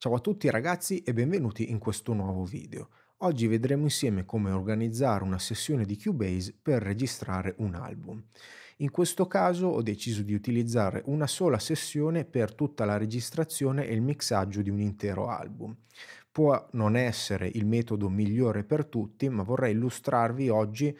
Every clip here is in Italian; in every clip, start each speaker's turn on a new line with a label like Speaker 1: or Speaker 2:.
Speaker 1: Ciao a tutti ragazzi e benvenuti in questo nuovo video. Oggi vedremo insieme come organizzare una sessione di Cubase per registrare un album. In questo caso ho deciso di utilizzare una sola sessione per tutta la registrazione e il mixaggio di un intero album. Può non essere il metodo migliore per tutti, ma vorrei illustrarvi oggi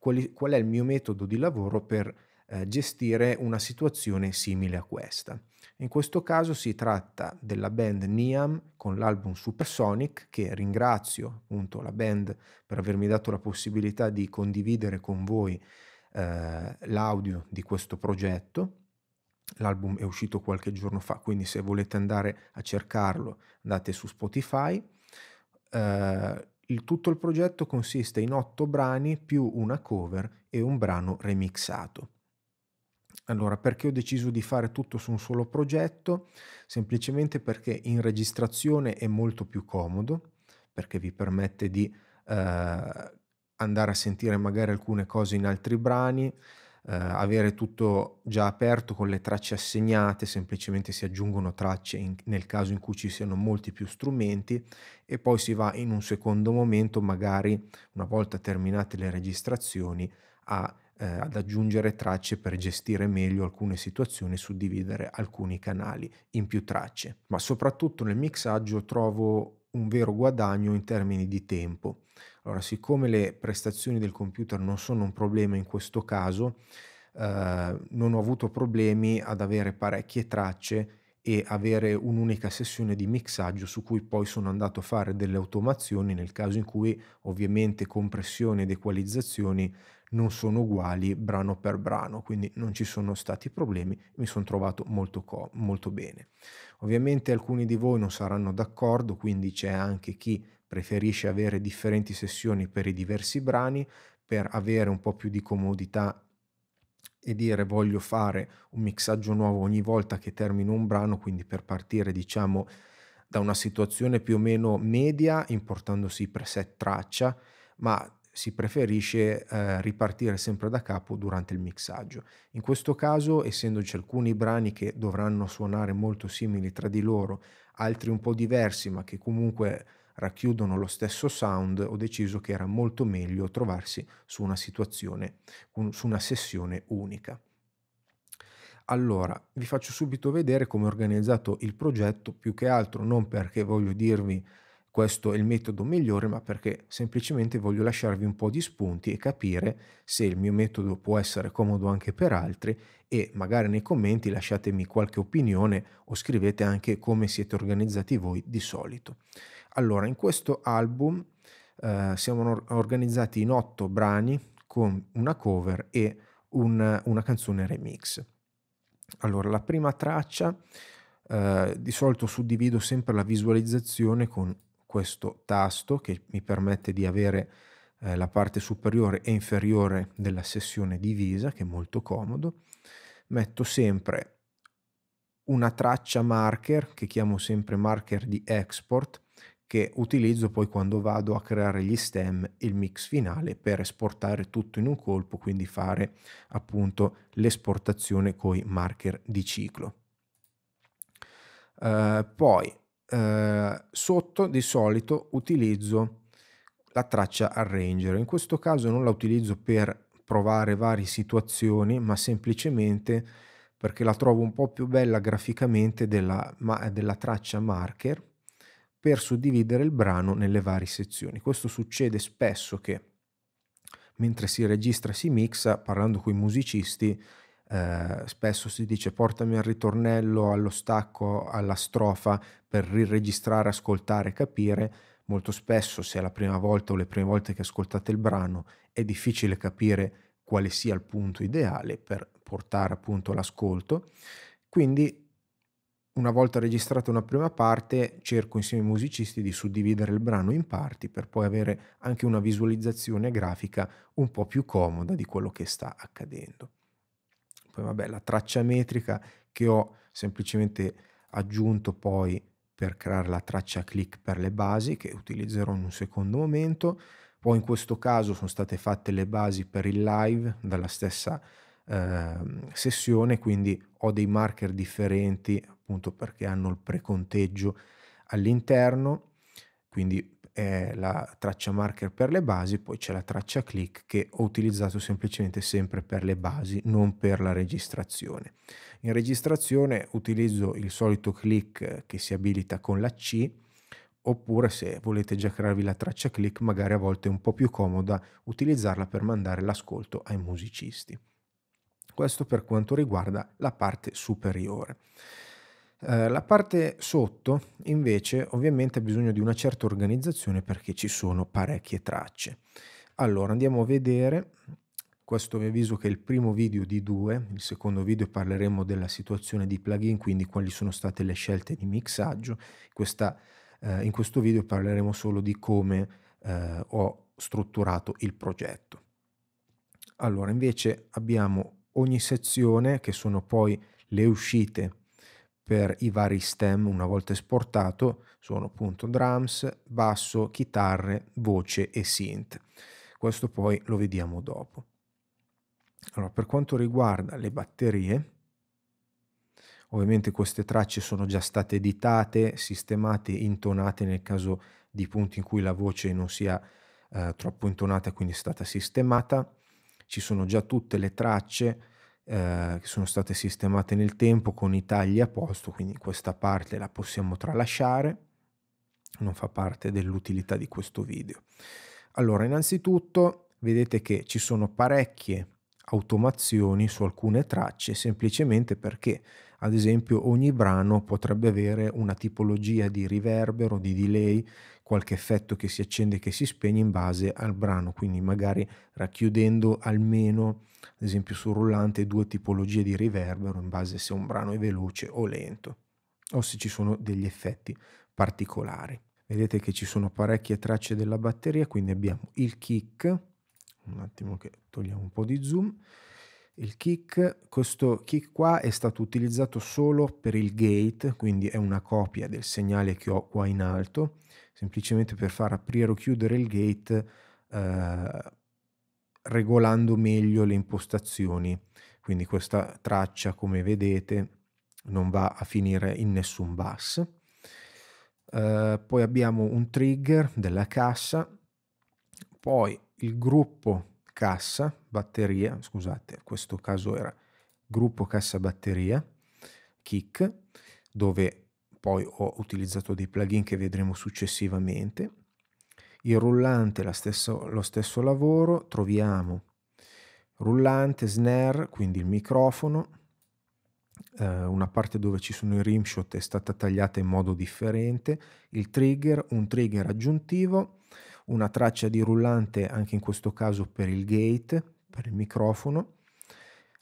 Speaker 1: qual è il mio metodo di lavoro per eh, gestire una situazione simile a questa. In questo caso si tratta della band Niam con l'album Supersonic, che ringrazio appunto la band per avermi dato la possibilità di condividere con voi eh, l'audio di questo progetto. L'album è uscito qualche giorno fa, quindi se volete andare a cercarlo andate su Spotify. Eh, il, tutto il progetto consiste in otto brani più una cover e un brano remixato. Allora, perché ho deciso di fare tutto su un solo progetto? Semplicemente perché in registrazione è molto più comodo, perché vi permette di eh, andare a sentire magari alcune cose in altri brani, eh, avere tutto già aperto con le tracce assegnate, semplicemente si aggiungono tracce in, nel caso in cui ci siano molti più strumenti e poi si va in un secondo momento, magari una volta terminate le registrazioni, a eh, ad aggiungere tracce per gestire meglio alcune situazioni suddividere alcuni canali in più tracce. Ma soprattutto nel mixaggio trovo un vero guadagno in termini di tempo. Allora, siccome le prestazioni del computer non sono un problema in questo caso, eh, non ho avuto problemi ad avere parecchie tracce e avere un'unica sessione di mixaggio su cui poi sono andato a fare delle automazioni nel caso in cui ovviamente compressione ed equalizzazioni non sono uguali brano per brano, quindi non ci sono stati problemi, mi sono trovato molto, co- molto bene. Ovviamente alcuni di voi non saranno d'accordo, quindi c'è anche chi preferisce avere differenti sessioni per i diversi brani per avere un po' più di comodità e dire voglio fare un mixaggio nuovo ogni volta che termino un brano, quindi per partire diciamo da una situazione più o meno media, importandosi preset traccia, ma si preferisce eh, ripartire sempre da capo durante il mixaggio. In questo caso, essendoci alcuni brani che dovranno suonare molto simili tra di loro, altri un po' diversi, ma che comunque racchiudono lo stesso sound, ho deciso che era molto meglio trovarsi su una situazione, un, su una sessione unica. Allora, vi faccio subito vedere come ho organizzato il progetto, più che altro non perché voglio dirvi questo è il metodo migliore, ma perché semplicemente voglio lasciarvi un po' di spunti e capire se il mio metodo può essere comodo anche per altri e magari nei commenti lasciatemi qualche opinione o scrivete anche come siete organizzati voi di solito. Allora, in questo album eh, siamo organizzati in otto brani con una cover e un, una canzone remix. Allora, la prima traccia, eh, di solito suddivido sempre la visualizzazione con questo tasto che mi permette di avere eh, la parte superiore e inferiore della sessione divisa, che è molto comodo. Metto sempre una traccia marker, che chiamo sempre marker di export, che utilizzo poi quando vado a creare gli stem e il mix finale per esportare tutto in un colpo, quindi fare appunto l'esportazione con i marker di ciclo. Eh, poi eh, sotto di solito utilizzo la traccia arranger, in questo caso non la utilizzo per provare varie situazioni, ma semplicemente perché la trovo un po' più bella graficamente della, ma, della traccia marker per suddividere il brano nelle varie sezioni. Questo succede spesso che mentre si registra e si mixa, parlando con i musicisti, eh, spesso si dice portami al ritornello, allo stacco, alla strofa per riregistrare, ascoltare, capire. Molto spesso, se è la prima volta o le prime volte che ascoltate il brano, è difficile capire quale sia il punto ideale per portare appunto l'ascolto. Quindi una volta registrata una prima parte, cerco insieme ai musicisti di suddividere il brano in parti per poi avere anche una visualizzazione grafica un po' più comoda di quello che sta accadendo. Poi vabbè, la traccia metrica che ho semplicemente aggiunto poi per creare la traccia click per le basi che utilizzerò in un secondo momento. Poi in questo caso sono state fatte le basi per il live dalla stessa eh, sessione, quindi ho dei marker differenti appunto perché hanno il preconteggio all'interno, quindi è la traccia marker per le basi, poi c'è la traccia click che ho utilizzato semplicemente sempre per le basi, non per la registrazione. In registrazione utilizzo il solito click che si abilita con la C, oppure se volete già crearvi la traccia click, magari a volte è un po' più comoda utilizzarla per mandare l'ascolto ai musicisti. Questo per quanto riguarda la parte superiore. Eh, la parte sotto invece ovviamente ha bisogno di una certa organizzazione perché ci sono parecchie tracce. Allora andiamo a vedere, questo vi avviso che è il primo video di due, il secondo video parleremo della situazione di plugin, quindi quali sono state le scelte di mixaggio. Questa, eh, in questo video parleremo solo di come eh, ho strutturato il progetto. Allora invece abbiamo ogni sezione che sono poi le uscite per i vari stem una volta esportato sono appunto drums, basso, chitarre, voce e synth. Questo poi lo vediamo dopo. Allora, per quanto riguarda le batterie, ovviamente queste tracce sono già state editate, sistemate, intonate nel caso di punti in cui la voce non sia eh, troppo intonata, quindi è stata sistemata. Ci sono già tutte le tracce eh, che sono state sistemate nel tempo con i tagli a posto, quindi questa parte la possiamo tralasciare, non fa parte dell'utilità di questo video. Allora, innanzitutto vedete che ci sono parecchie automazioni su alcune tracce semplicemente perché ad esempio ogni brano potrebbe avere una tipologia di riverbero, di delay, qualche effetto che si accende e che si spegne in base al brano, quindi magari racchiudendo almeno, ad esempio sul rullante, due tipologie di riverbero in base se un brano è veloce o lento, o se ci sono degli effetti particolari. Vedete che ci sono parecchie tracce della batteria, quindi abbiamo il kick, un attimo che togliamo un po' di zoom, il kick, questo kick qua è stato utilizzato solo per il gate, quindi è una copia del segnale che ho qua in alto, semplicemente per far aprire o chiudere il gate eh, regolando meglio le impostazioni. Quindi questa traccia, come vedete, non va a finire in nessun bus. Eh, poi abbiamo un trigger della cassa, poi il gruppo cassa batteria, scusate, in questo caso era gruppo cassa batteria, kick, dove poi ho utilizzato dei plugin che vedremo successivamente. Il rullante, stesso, lo stesso lavoro, troviamo rullante, snare, quindi il microfono, eh, una parte dove ci sono i rimshot è stata tagliata in modo differente, il trigger, un trigger aggiuntivo, una traccia di rullante anche in questo caso per il gate, per il microfono,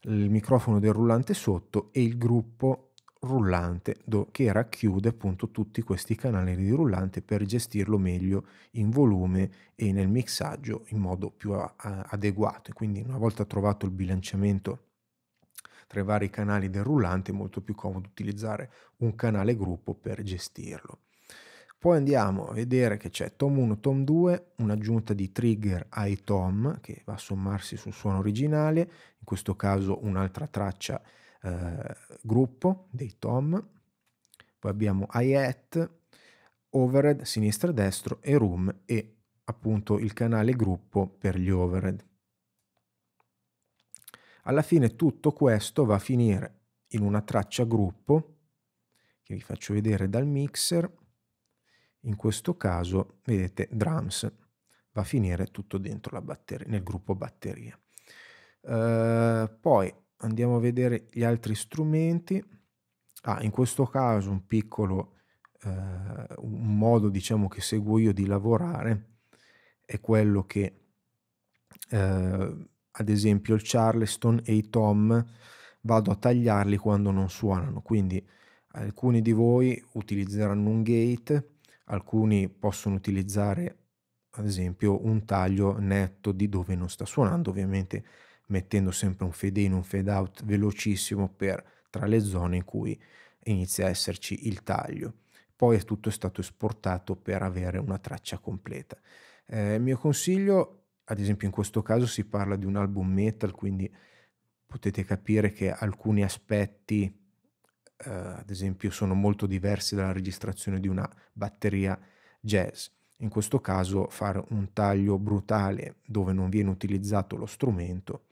Speaker 1: il microfono del rullante sotto e il gruppo rullante che racchiude appunto tutti questi canali di rullante per gestirlo meglio in volume e nel mixaggio in modo più adeguato. Quindi una volta trovato il bilanciamento tra i vari canali del rullante è molto più comodo utilizzare un canale gruppo per gestirlo. Poi andiamo a vedere che c'è tom 1, tom 2, un'aggiunta di trigger ai tom che va a sommarsi sul suono originale, in questo caso un'altra traccia eh, gruppo dei tom. Poi abbiamo hi-hat, overhead sinistra e destro e room e appunto il canale gruppo per gli overhead. Alla fine tutto questo va a finire in una traccia gruppo che vi faccio vedere dal mixer in questo caso, vedete, drums va a finire tutto dentro la batteria nel gruppo batteria. Eh, poi andiamo a vedere gli altri strumenti. Ah, in questo caso un piccolo eh, un modo diciamo che seguo io di lavorare è quello che eh, ad esempio il Charleston e i Tom vado a tagliarli quando non suonano, quindi alcuni di voi utilizzeranno un gate, alcuni possono utilizzare ad esempio un taglio netto di dove non sta suonando, ovviamente mettendo sempre un fade in, un fade out velocissimo per tra le zone in cui inizia a esserci il taglio. Poi tutto è stato esportato per avere una traccia completa. Eh, il mio consiglio, ad esempio in questo caso si parla di un album metal, quindi potete capire che alcuni aspetti eh, ad esempio, sono molto diversi dalla registrazione di una batteria jazz. In questo caso fare un taglio brutale dove non viene utilizzato lo strumento,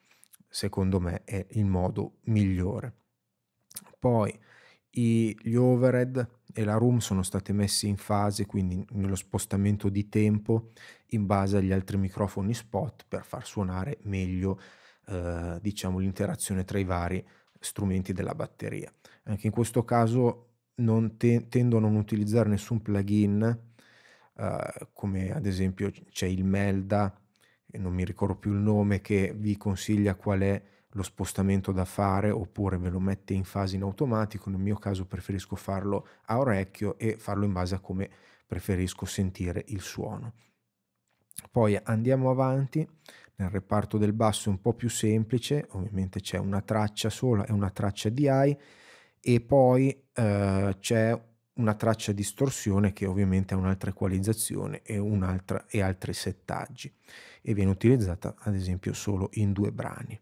Speaker 1: secondo me, è il modo migliore. Poi i, gli overhead e la room sono stati messi in fase, quindi nello spostamento di tempo in base agli altri microfoni spot per far suonare meglio eh, diciamo, l'interazione tra i vari strumenti della batteria. Anche in questo caso non te- tendo a non utilizzare nessun plugin, uh, come ad esempio c'è il Melda, e non mi ricordo più il nome, che vi consiglia qual è lo spostamento da fare oppure ve lo mette in fase in automatico. Nel mio caso preferisco farlo a orecchio e farlo in base a come preferisco sentire il suono. Poi andiamo avanti nel reparto del basso è un po' più semplice, ovviamente c'è una traccia sola e una traccia di high e poi eh, c'è una traccia distorsione che ovviamente è un'altra equalizzazione e, un'altra, e altri settaggi e viene utilizzata ad esempio solo in due brani.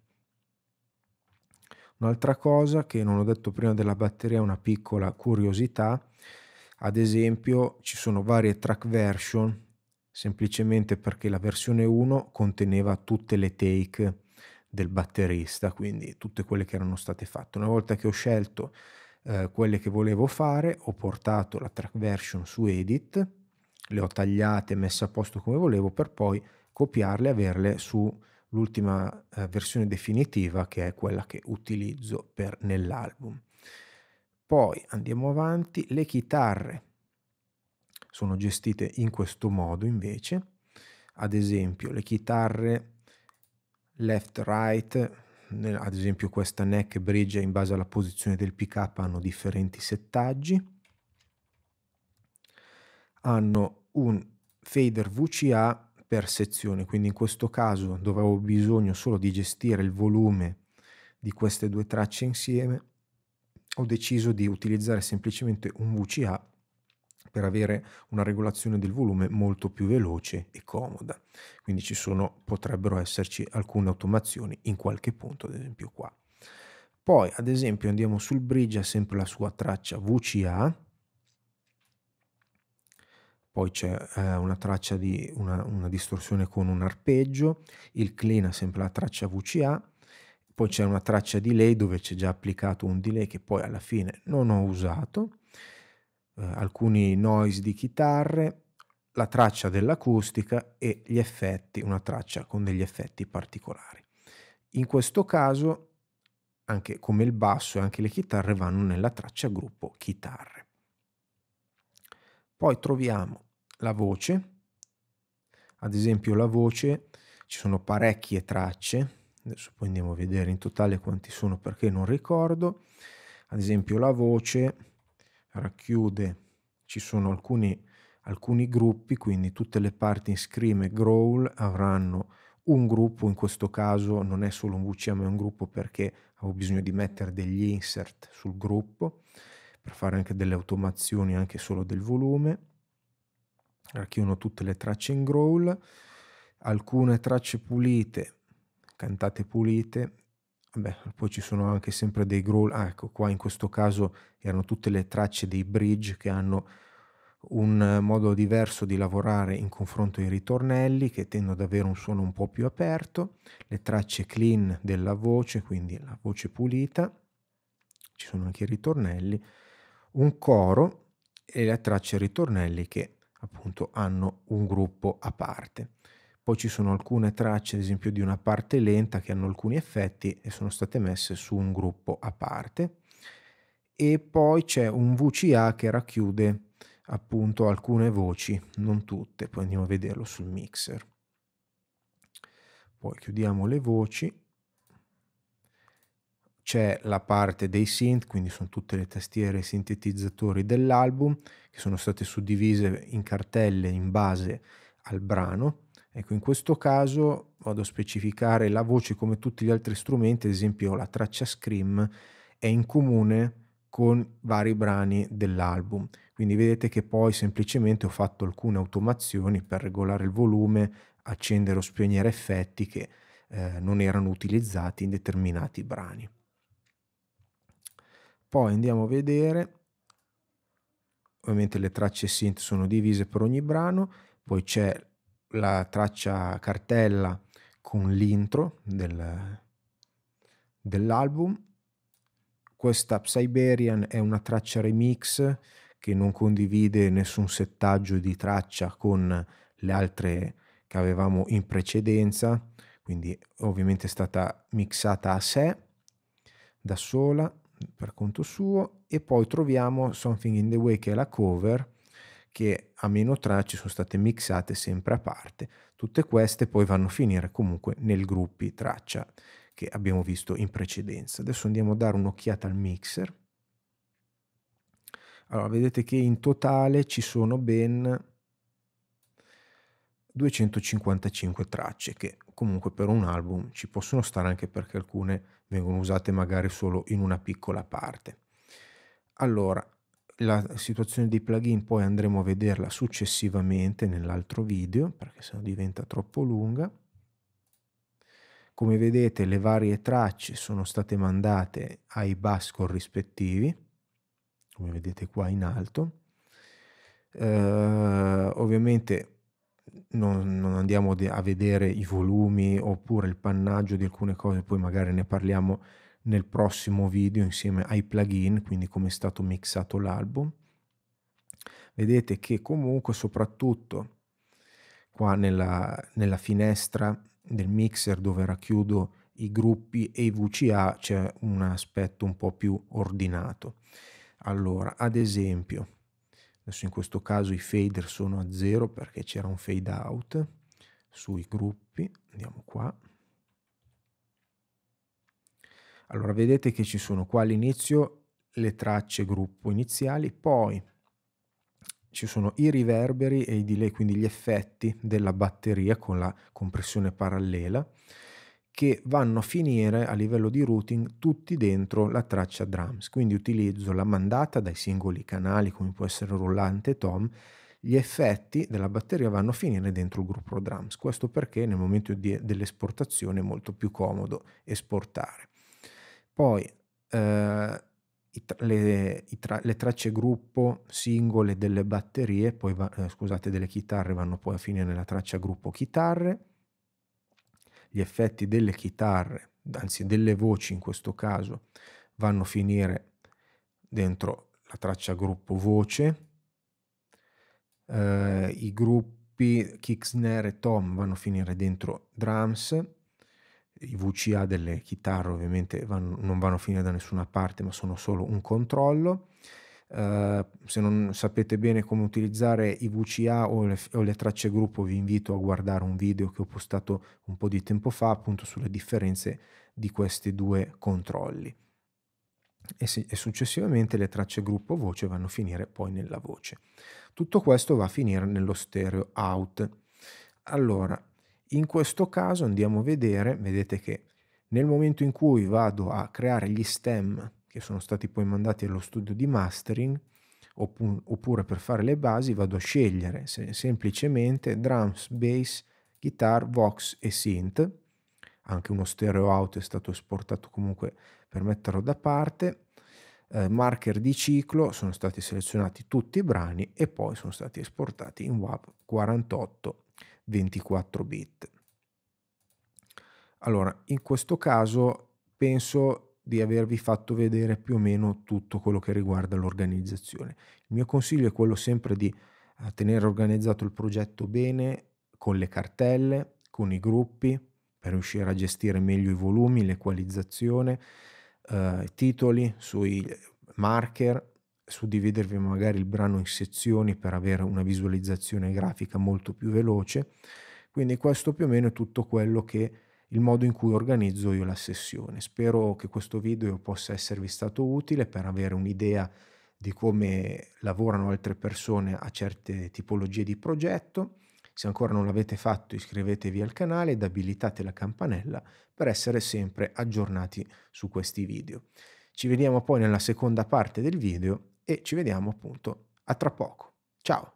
Speaker 1: Un'altra cosa che non ho detto prima della batteria è una piccola curiosità, ad esempio ci sono varie track version semplicemente perché la versione 1 conteneva tutte le take del batterista, quindi tutte quelle che erano state fatte. Una volta che ho scelto eh, quelle che volevo fare, ho portato la track version su Edit, le ho tagliate, messe a posto come volevo, per poi copiarle e averle sull'ultima eh, versione definitiva, che è quella che utilizzo per, nell'album. Poi andiamo avanti, le chitarre sono gestite in questo modo invece, ad esempio le chitarre left right, ad esempio questa neck bridge in base alla posizione del pick up hanno differenti settaggi, hanno un fader VCA per sezione, quindi in questo caso dove ho bisogno solo di gestire il volume di queste due tracce insieme, ho deciso di utilizzare semplicemente un VCA per avere una regolazione del volume molto più veloce e comoda. Quindi ci sono, potrebbero esserci alcune automazioni in qualche punto, ad esempio qua. Poi ad esempio andiamo sul bridge, ha sempre la sua traccia VCA, poi c'è eh, una traccia di una, una, distorsione con un arpeggio, il clean ha sempre la traccia VCA, poi c'è una traccia delay dove c'è già applicato un delay che poi alla fine non ho usato, eh, alcuni noise di chitarre, la traccia dell'acustica e gli effetti, una traccia con degli effetti particolari. In questo caso, anche come il basso e anche le chitarre vanno nella traccia gruppo chitarre. Poi troviamo la voce, ad esempio la voce ci sono parecchie tracce, adesso poi andiamo a vedere in totale quanti sono perché non ricordo, ad esempio la voce racchiude, ci sono alcuni, alcuni gruppi, quindi tutte le parti in Scream e Growl avranno un gruppo, in questo caso non è solo un VCM, è un gruppo perché avevo bisogno di mettere degli insert sul gruppo per fare anche delle automazioni anche solo del volume. Racchiudono tutte le tracce in growl, alcune tracce pulite, cantate pulite, Vabbè, poi ci sono anche sempre dei growl, ah, ecco qua in questo caso erano tutte le tracce dei bridge che hanno un modo diverso di lavorare in confronto ai ritornelli che tendono ad avere un suono un po' più aperto, le tracce clean della voce, quindi la voce pulita, ci sono anche i ritornelli, un coro e le tracce ritornelli che appunto hanno un gruppo a parte. Poi ci sono alcune tracce, ad esempio di una parte lenta, che hanno alcuni effetti e sono state messe su un gruppo a parte. E poi c'è un VCA che racchiude appunto alcune voci, non tutte, poi andiamo a vederlo sul mixer. Poi chiudiamo le voci. C'è la parte dei synth, quindi sono tutte le tastiere e sintetizzatori dell'album che sono state suddivise in cartelle in base al brano Ecco, in questo caso vado a specificare la voce come tutti gli altri strumenti, ad esempio la traccia Scream è in comune con vari brani dell'album. Quindi vedete che poi semplicemente ho fatto alcune automazioni per regolare il volume, accendere o spegnere effetti che eh, non erano utilizzati in determinati brani. Poi andiamo a vedere, ovviamente le tracce synth sono divise per ogni brano, poi c'è la traccia cartella con l'intro del, dell'album. Questa Siberian è una traccia remix che non condivide nessun settaggio di traccia con le altre che avevamo in precedenza, quindi ovviamente è stata mixata a sé, da sola, per conto suo, e poi troviamo Something in the Way che è la cover, che a meno tracce sono state mixate sempre a parte. Tutte queste poi vanno a finire comunque nel gruppi traccia che abbiamo visto in precedenza. Adesso andiamo a dare un'occhiata al mixer. Allora, vedete che in totale ci sono ben 255 tracce che comunque per un album ci possono stare anche perché alcune vengono usate magari solo in una piccola parte. Allora, la situazione dei plugin poi andremo a vederla successivamente nell'altro video perché se no diventa troppo lunga. Come vedete le varie tracce sono state mandate ai bus corrispettivi, come vedete qua in alto. Eh, ovviamente non, non, andiamo a vedere i volumi oppure il pannaggio di alcune cose, poi magari ne parliamo nel prossimo video insieme ai plugin, quindi come è stato mixato l'album. Vedete che comunque soprattutto qua nella, nella finestra del mixer dove racchiudo i gruppi e i VCA c'è un aspetto un po' più ordinato. Allora, ad esempio, adesso in questo caso i fader sono a zero perché c'era un fade out sui gruppi, andiamo qua, allora vedete che ci sono qua all'inizio le tracce gruppo iniziali, poi ci sono i riverberi e i delay, quindi gli effetti della batteria con la compressione parallela, che vanno a finire a livello di routing tutti dentro la traccia drums. Quindi utilizzo la mandata dai singoli canali, come può essere rullante e tom, gli effetti della batteria vanno a finire dentro il gruppo drums. Questo perché nel momento dell'esportazione è molto più comodo esportare. Poi eh, i tra, le, i tra, le, tracce gruppo singole delle batterie, poi va, eh, scusate, delle chitarre vanno poi a finire nella traccia gruppo chitarre. Gli effetti delle chitarre, anzi delle voci in questo caso, vanno a finire dentro la traccia gruppo voce. Eh, I gruppi kick, snare e tom vanno a finire dentro drums i VCA delle chitarre ovviamente vanno, non vanno a finire da nessuna parte ma sono solo un controllo. Uh, se non sapete bene come utilizzare i VCA o le, o le, tracce gruppo vi invito a guardare un video che ho postato un po' di tempo fa appunto sulle differenze di questi due controlli e, se, e successivamente le tracce gruppo voce vanno a finire poi nella voce tutto questo va a finire nello stereo out allora in questo caso andiamo a vedere, vedete che nel momento in cui vado a creare gli stem che sono stati poi mandati allo studio di mastering, oppure per fare le basi vado a scegliere semplicemente drums, bass, guitar, vox e synth, anche uno stereo out è stato esportato comunque per metterlo da parte, eh, marker di ciclo, sono stati selezionati tutti i brani e poi sono stati esportati in WAV 48 24 bit. Allora, in questo caso penso di avervi fatto vedere più o meno tutto quello che riguarda l'organizzazione. Il mio consiglio è quello sempre di eh, tenere organizzato il progetto bene con le cartelle, con i gruppi, per riuscire a gestire meglio i volumi, l'equalizzazione, eh, titoli sui marker, suddividervi magari il brano in sezioni per avere una visualizzazione grafica molto più veloce. Quindi questo più o meno è tutto quello che il modo in cui organizzo io la sessione. Spero che questo video possa esservi stato utile per avere un'idea di come lavorano altre persone a certe tipologie di progetto. Se ancora non l'avete fatto iscrivetevi al canale ed abilitate la campanella per essere sempre aggiornati su questi video. Ci vediamo poi nella seconda parte del video e ci vediamo appunto a tra poco. Ciao!